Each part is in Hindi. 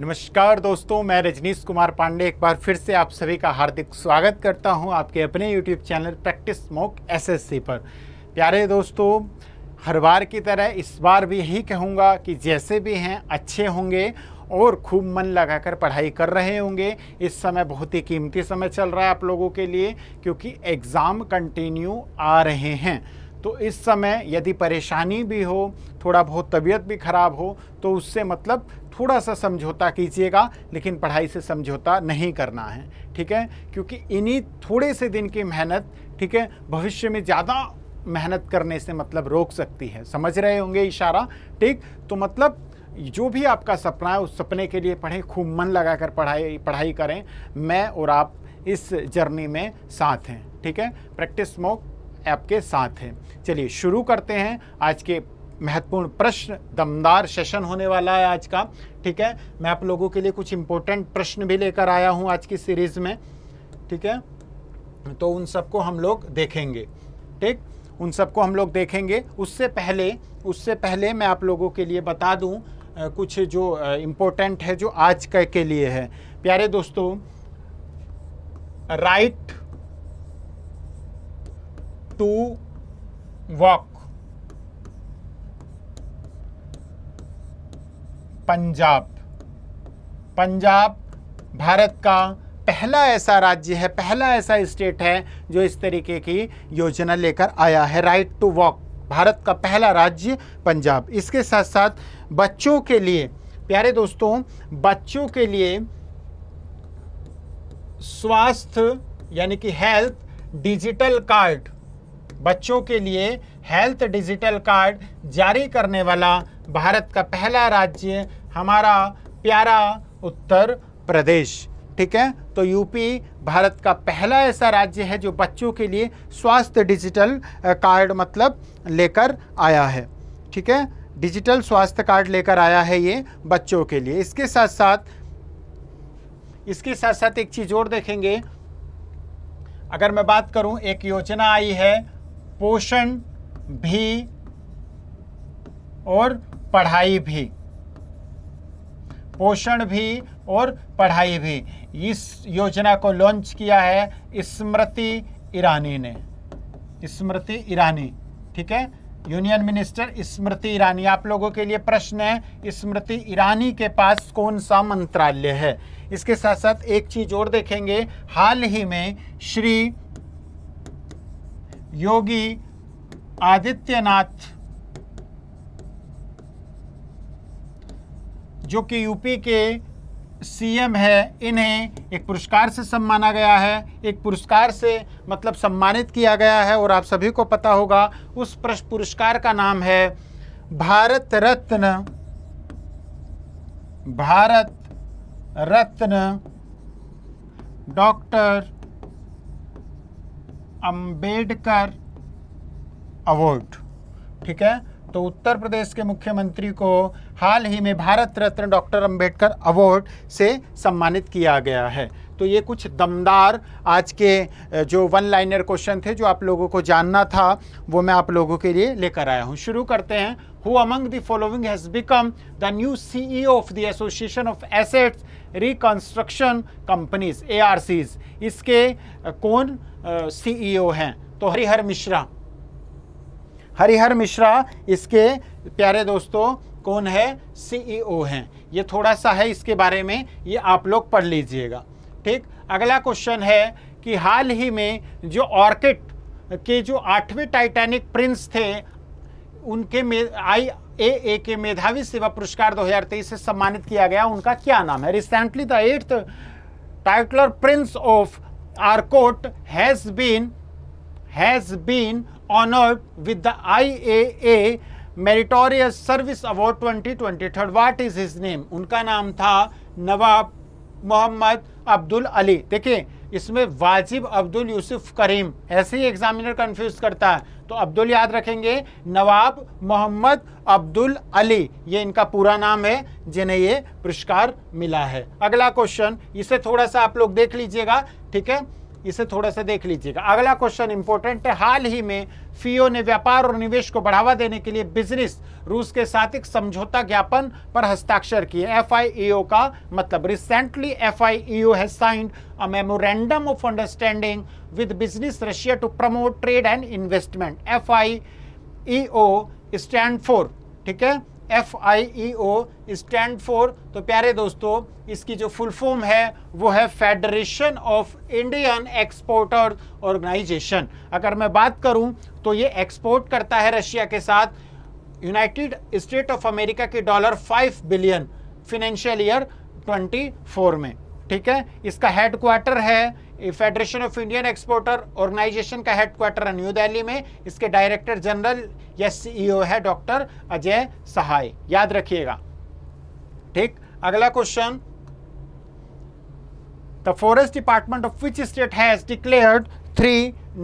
नमस्कार दोस्तों मैं रजनीश कुमार पांडे एक बार फिर से आप सभी का हार्दिक स्वागत करता हूं आपके अपने YouTube channel practice mock SSC पर प्यारे दोस्तों हर बार की तरह इस बार भी यही कहूँगा कि जैसे भी हैं अच्छे होंगे और खूब मन लगाकर पढ़ाई कर रहे होंगे इस समय बहुत ही कीमती समय चल रहा है आप लोगों के लिए क्योंकि एग्ज़ाम कंटिन्यू आ रहे हैं तो इस समय यदि परेशानी भी हो थोड़ा बहुत तबीयत भी खराब हो तो उससे मतलब थोड़ा सा समझौता कीजिएगा लेकिन पढ़ाई से समझौता नहीं करना है ठीक है क्योंकि इन्हीं थोड़े से दिन की मेहनत ठीक है भविष्य में ज़्यादा मेहनत करने से मतलब रोक सकती है समझ रहे होंगे इशारा ठीक तो मतलब जो भी आपका सपना है उस सपने के लिए पढ़ें खूब मन लगा कर पढ़ाई पढ़ाई करें मैं और आप इस जर्नी में साथ हैं ठीक है प्रैक्टिस मोक ऐप के साथ हैं चलिए शुरू करते हैं आज के महत्वपूर्ण प्रश्न दमदार सेशन होने वाला है आज का ठीक है मैं आप लोगों के लिए कुछ इम्पोर्टेंट प्रश्न भी लेकर आया हूँ आज की सीरीज़ में ठीक है तो उन सबको हम लोग देखेंगे ठीक उन सबको हम लोग देखेंगे उससे पहले उससे पहले मैं आप लोगों के लिए बता दूं आ, कुछ जो इम्पोर्टेंट है जो आज के, के लिए है प्यारे दोस्तों right to walk Punjab Punjab Bharat का पहला ऐसा राज्य है पहला ऐसा स्टेट है जो इस तरीके की योजना लेकर आया है राइट टू वॉक भारत का पहला राज्य पंजाब इसके साथ साथ बच्चों के लिए प्यारे दोस्तों बच्चों के लिए स्वास्थ्य यानी कि हेल्थ डिजिटल कार्ड बच्चों के लिए हेल्थ डिजिटल कार्ड जारी करने वाला भारत का पहला राज्य हमारा प्यारा उत्तर प्रदेश ठीक है तो यूपी भारत का पहला ऐसा राज्य है जो बच्चों के लिए स्वास्थ्य डिजिटल कार्ड मतलब लेकर आया है ठीक है डिजिटल स्वास्थ्य कार्ड लेकर आया है ये बच्चों के लिए इसके साथ साथ इसके साथ साथ एक चीज़ और देखेंगे अगर मैं बात करूं एक योजना आई है पोषण भी और पढ़ाई भी पोषण भी और पढ़ाई भी इस योजना को लॉन्च किया है स्मृति ईरानी ने स्मृति ईरानी ठीक है यूनियन मिनिस्टर स्मृति ईरानी आप लोगों के लिए प्रश्न है स्मृति ईरानी के पास कौन सा मंत्रालय है इसके साथ साथ एक चीज़ और देखेंगे हाल ही में श्री योगी आदित्यनाथ जो कि यूपी के सीएम है इन्हें एक पुरस्कार से सम्माना गया है एक पुरस्कार से मतलब सम्मानित किया गया है और आप सभी को पता होगा उस पुरस्कार का नाम है भारत रत्न भारत रत्न डॉक्टर अंबेडकर अवार्ड ठीक है तो उत्तर प्रदेश के मुख्यमंत्री को हाल ही में भारत रत्न डॉक्टर अंबेडकर अवार्ड से सम्मानित किया गया है तो ये कुछ दमदार आज के जो वन लाइनर क्वेश्चन थे जो आप लोगों को जानना था वो मैं आप लोगों के लिए लेकर आया हूँ शुरू करते हैं who among the following has become the new CEO of the association of assets reconstruction companies a इसके कौन सीईओ e हैं तो हरिहर मिश्रा हरिहर मिश्रा इसके प्यारे दोस्तों कौन है सीईओ e हैं ये थोड़ा सा है इसके बारे में ये आप लोग पढ़ लीजिएगा ठीक अगला क्वेश्चन है कि हाल ही में जो ऑर्किड के जो आठवें टाइटैनिक प्रिंस थे उनके आई ए ए के मेधावी सेवा पुरस्कार 2023 से सम्मानित किया गया उनका क्या नाम है recently the eighth titular prince of Arcot has been has been honored with the IAA Meritorious Service Award 2023. What is his name? उनका नाम था नवाब मोहम्मद अब्दुल अली देखिए इसमें वाजिब अब्दुल यूसुफ करीम ऐसे ही एग्जामिनर कंफ्यूज करता है तो अब्दुल याद रखेंगे नवाब मोहम्मद अब्दुल अली ये इनका पूरा नाम है जिन्हें ये पुरस्कार मिला है अगला क्वेश्चन इसे थोड़ा सा आप लोग देख लीजिएगा ठीक है इसे थोड़ा सा देख लीजिएगा अगला क्वेश्चन इंपॉर्टेंट है हाल ही में फीओ ने व्यापार और निवेश को बढ़ावा देने के लिए बिजनेस रूस के साथ एक समझौता ज्ञापन पर हस्ताक्षर किए एफ e का मतलब recently FIEO has signed a memorandum of understanding with business Russia to promote trade and investment F O stand for ठीक है F I E O stand for तो प्यारे दोस्तों इसकी जो फुल फॉर्म है वो है federation of Indian exporter organisation अगर मैं बात करूं तो ये एक्सपोर्ट करता है रशिया के साथ यूनाइटेड स्टेट ऑफ अमेरिका के dollar five billion financial year twenty four में ठीक है इसका हेड क्वार्टर है federation of Indian exporter organisation का हेडक्वार्टर है न्यू दिल्ली में इसके डायरेक्टर जनरल या सीईओ e है डॉक्टर अजय सहाय याद रखिएगा ठीक अगला question the forest department of which state has declared three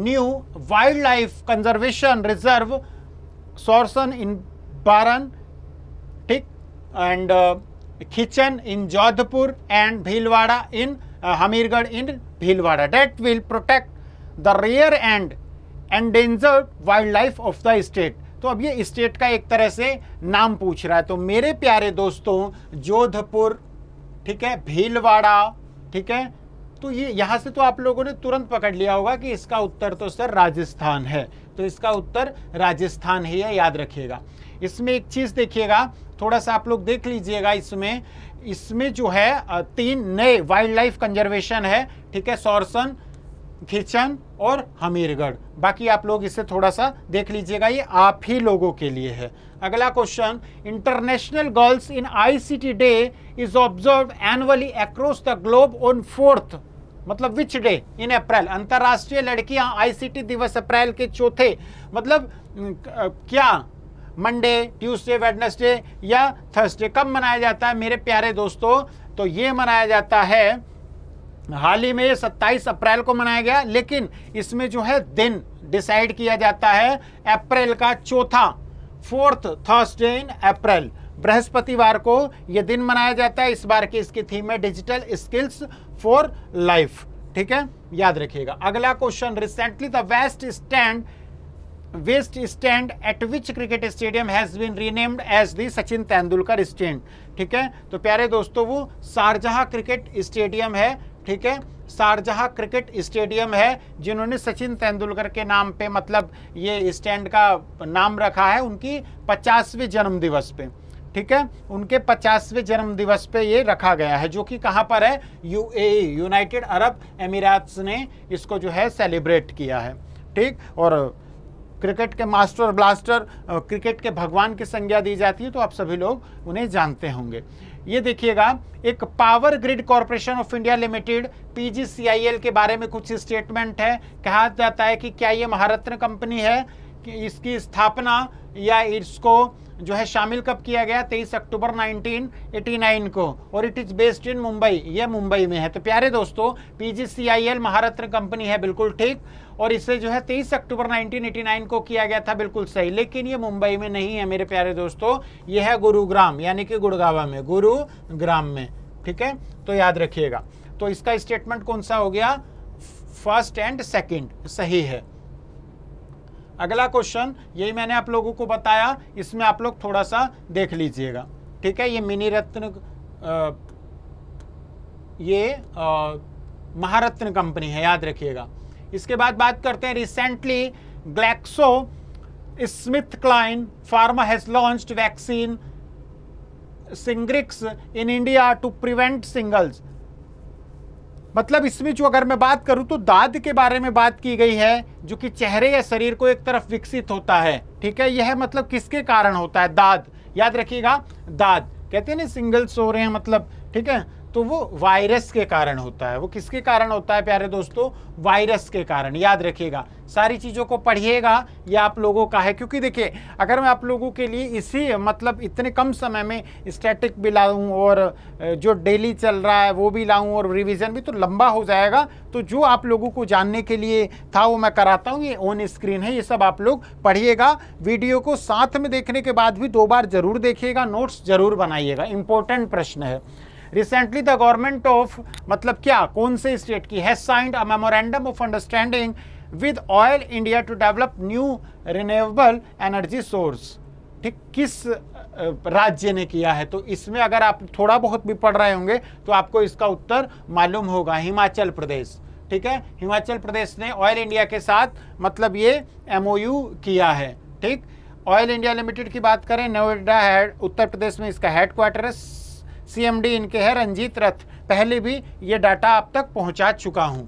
new wild life conservation reserve Sorsan in Baran ठीक and Khichan in Jodhpur and Bhilwara in in Bhilwara that will protect the rare and endangered wild life of the state तो अब ये स्टेट का एक तरह से नाम पूछ रहा है तो मेरे प्यारे दोस्तों जोधपुर ठीक है भीलवाड़ा ठीक है तो ये यहाँ से तो आप लोगों ने तुरंत पकड़ लिया होगा कि इसका उत्तर तो सर राजस्थान है तो इसका उत्तर राजस्थान ही है याद रखिएगा इसमें एक चीज़ देखिएगा थोड़ा सा आप लोग देख लीजिएगा इसमें इसमें जो है तीन नए वाइल्ड लाइफ कंजर्वेशन है ठीक है सौरसन खिचन और हमीरगढ़ बाकी आप लोग इसे थोड़ा सा देख लीजिएगा ये आप ही लोगों के लिए है अगला question international girls in ICT day is observe annually across the globe on fourth मतलब विच डे इन अप्रैल अंतर्राष्ट्रीय लड़कियां आईसीटी दिवस अप्रैल के चौथे मतलब क्या मंडे ट्यूसडे वेडनेसडे या थर्सडे कब मनाया जाता है मेरे प्यारे दोस्तों तो ये मनाया जाता है हाल ही में 27 अप्रैल को मनाया गया लेकिन इसमें जो है दिन डिसाइड किया जाता है अप्रैल का चौथा फोर्थ थर्सडे इन अप्रैल बृहस्पतिवार को यह दिन मनाया जाता है इस बार की इसकी थीम है डिजिटल स्किल्स फॉर लाइफ ठीक है याद रखिएगा अगला question recently the west stand west stand at which cricket stadium has been renamed as the Sachin Tendulkar stand ठीक है तो प्यारे दोस्तों वो शारजहाँ क्रिकेट स्टेडियम है ठीक है शारजहाँ क्रिकेट स्टेडियम है जिन्होंने सचिन तेंदुलकर के नाम पे मतलब ये स्टैंड का नाम रखा है उनकी पचासवें जन्मदिवस पे ठीक है उनके पचासवें जन्मदिवस पे ये रखा गया है जो कि कहाँ पर है यूएई यूनाइटेड अरब एमिराट्स ने इसको जो है सेलिब्रेट किया है ठीक और क्रिकेट के मास्टर ब्लास्टर क्रिकेट के भगवान की संज्ञा दी जाती है तो आप सभी लोग उन्हें जानते होंगे ये देखिएगा एक power grid corporation of India limited PGCIL के बारे में कुछ स्टेटमेंट है कहा जाता है कि क्या ये महारत्न कंपनी है कि इसकी स्थापना या इसको जो है शामिल कब किया गया 23 अक्टूबर 1989 को और it is based in Mumbai ये मुंबई में है तो प्यारे दोस्तों पीजीसीआईएल महारत्न कंपनी है बिल्कुल ठीक और इसे जो है तेईस अक्टूबर 1989 को किया गया था बिल्कुल सही लेकिन ये मुंबई में नहीं है मेरे प्यारे दोस्तों ये है गुरुग्राम यानी कि गुड़गावा में गुरुग्राम में ठीक है तो याद रखिएगा तो इसका स्टेटमेंट कौन सा हो गया फर्स्ट एंड सेकेंड सही है अगला क्वेश्चन यही मैंने आप लोगों को बताया इसमें आप लोग थोड़ा सा देख लीजिएगा ठीक है ये मिनी रत्न ये महारत्न कंपनी है याद रखिएगा इसके बाद बात करते हैं recently Glaxo Smith Kline pharma has launched vaccine Shingrix in India to prevent shingles मतलब इसमें जो अगर मैं बात करूं तो दाद के बारे में बात की गई है जो कि चेहरे या शरीर को एक तरफ विकसित होता है ठीक है यह मतलब किसके कारण होता है दाद याद रखिएगा दाद कहते हैं ना सिंगल्स हो रहे हैं मतलब ठीक है तो वो वायरस के कारण होता है वो किसके कारण होता है प्यारे दोस्तों वायरस के कारण याद रखिएगा सारी चीज़ों को पढ़िएगा ये आप लोगों का है क्योंकि देखिए अगर मैं आप लोगों के लिए इसी मतलब इतने कम समय में स्टैटिक भी लाऊं और जो डेली चल रहा है वो भी लाऊं और रिवीजन भी तो लंबा हो जाएगा तो जो आप लोगों को जानने के लिए था वो मैं कराता हूँ ये ऑन स्क्रीन है ये सब आप लोग पढ़िएगा वीडियो को साथ में देखने के बाद भी दो बार ज़रूर देखिएगा नोट्स ज़रूर बनाइएगा इंपॉर्टेंट प्रश्न है रिसेंटली द गवर्नमेंट ऑफ मतलब क्या कौन से स्टेट की has signed a memorandum of understanding with oil India to develop new renewable energy source ठीक किस राज्य ने किया है तो इसमें अगर आप थोड़ा बहुत भी पढ़ रहे होंगे तो आपको इसका उत्तर मालूम होगा हिमाचल प्रदेश ठीक है हिमाचल प्रदेश ने ऑयल इंडिया के साथ मतलब ये एमओयू किया है ठीक ऑयल इंडिया लिमिटेड की बात करें नोएडा है उत्तर प्रदेश में इसका हेड क्वार्टर है सीएमडी इनके हैं रंजीत रथ पहले भी ये डाटा आप तक पहुंचा चुका हूं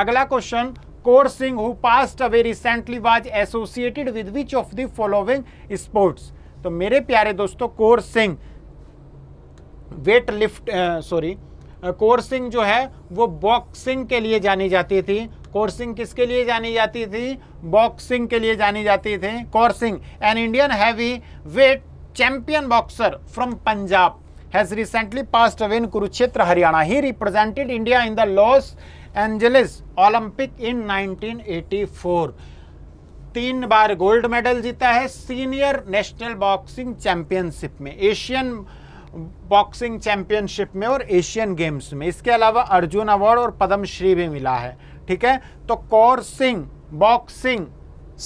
अगला question Kaur Singh who passed away recently was associated with which of the following sports तो मेरे प्यारे दोस्तों Kaur Singh weight lift sorry Kaur Singh जो है वो बॉक्सिंग के लिए जानी जाती थी सिंह किसके लिए जानी जाती थी बॉक्सिंग के लिए जानी जाती थी Singh an Indian heavy weight champion boxer from Punjab has recently pass away in Kurukshetra, Haryana. He represented India in the Los Angeles Olympic in 1984. तीन बार गोल्ड मेडल जीता है सीनियर नेशनल बॉक्सिंग चैंपियनशिप में एशियन बॉक्सिंग चैंपियनशिप में और एशियन गेम्स में इसके अलावा अर्जुन अवार्ड और पद्मश्री भी मिला है ठीक है तो कौर सिंह बॉक्सिंग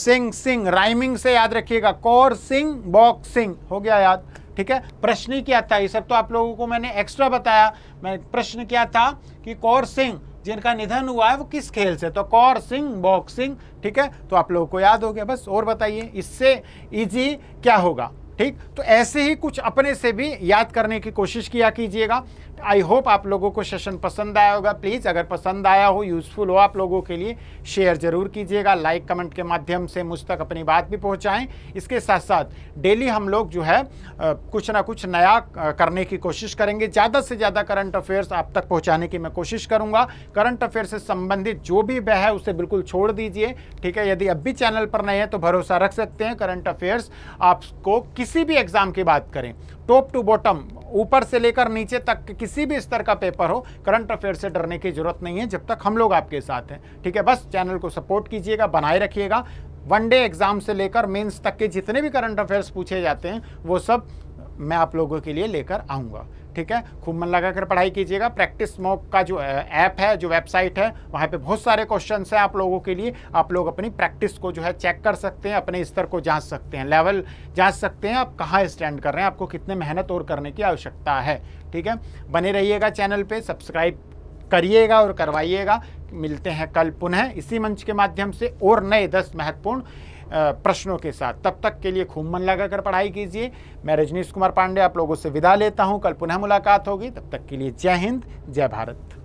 सिंह सिंह राइमिंग से याद रखिएगा कौर सिंह बॉक्सिंग हो गया याद ठीक है प्रश्न क्या था ये सब तो आप लोगों को मैंने एक्स्ट्रा बताया मैं प्रश्न क्या था कि कौर सिंह जिनका निधन हुआ है वो किस खेल से तो कौर सिंह बॉक्सिंग ठीक है तो आप लोगों को याद हो गया बस और बताइए इससे इजी क्या होगा ठीक तो ऐसे ही कुछ अपने से भी याद करने की कोशिश किया कीजिएगा आई होप आप लोगों को सेशन पसंद आया होगा प्लीज़ अगर पसंद आया हो यूज़फुल हो आप लोगों के लिए शेयर ज़रूर कीजिएगा लाइक कमेंट के माध्यम से मुझ तक अपनी बात भी पहुंचाएं इसके साथ साथ डेली हम लोग जो है कुछ ना कुछ नया करने की कोशिश करेंगे ज़्यादा से ज़्यादा करंट अफेयर्स आप तक पहुँचाने की मैं कोशिश करूँगा करंट अफेयर से संबंधित जो भी वह है उसे बिल्कुल छोड़ दीजिए ठीक है यदि अब भी चैनल पर नए हैं तो भरोसा रख सकते हैं करंट अफेयर्स आपको किसी भी एग्ज़ाम की बात करें टॉप टू बॉटम ऊपर से लेकर नीचे तक किसी भी स्तर का पेपर हो करंट अफेयर से डरने की जरूरत नहीं है जब तक हम लोग आपके साथ हैं ठीक है बस चैनल को सपोर्ट कीजिएगा बनाए रखिएगा वनडे एग्जाम से लेकर मेंस तक के जितने भी करंट अफेयर्स पूछे जाते हैं वो सब मैं आप लोगों के लिए लेकर आऊँगा ठीक है खूब मन लगा कर पढ़ाई कीजिएगा प्रैक्टिस मॉक का जो ऐप है जो वेबसाइट है वहाँ पे बहुत सारे क्वेश्चन हैं आप लोगों के लिए आप लोग अपनी प्रैक्टिस को जो है चेक कर सकते हैं अपने स्तर को जांच सकते हैं लेवल जांच सकते हैं आप कहाँ स्टैंड कर रहे हैं आपको कितने मेहनत और करने की आवश्यकता है ठीक है बने रहिएगा चैनल पर सब्सक्राइब करिएगा और करवाइएगा मिलते हैं कल पुनः इसी मंच के माध्यम से और नए दस महत्वपूर्ण प्रश्नों के साथ तब तक के लिए खूब मन लगाकर पढ़ाई कीजिए मैं रजनीश कुमार पांडे आप लोगों से विदा लेता हूँ कल पुनः मुलाकात होगी तब तक के लिए जय हिंद जय भारत